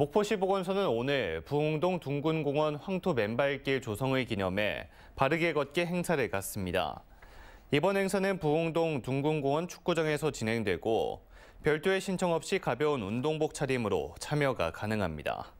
목포시 보건소는 오늘 부흥동 둥근공원 황토 맨발길 조성을 기념해 바르게 걷게 행사를 갔습니다 이번 행사는 부흥동 둥근공원 축구장에서 진행되고 별도의 신청 없이 가벼운 운동복 차림으로 참여가 가능합니다.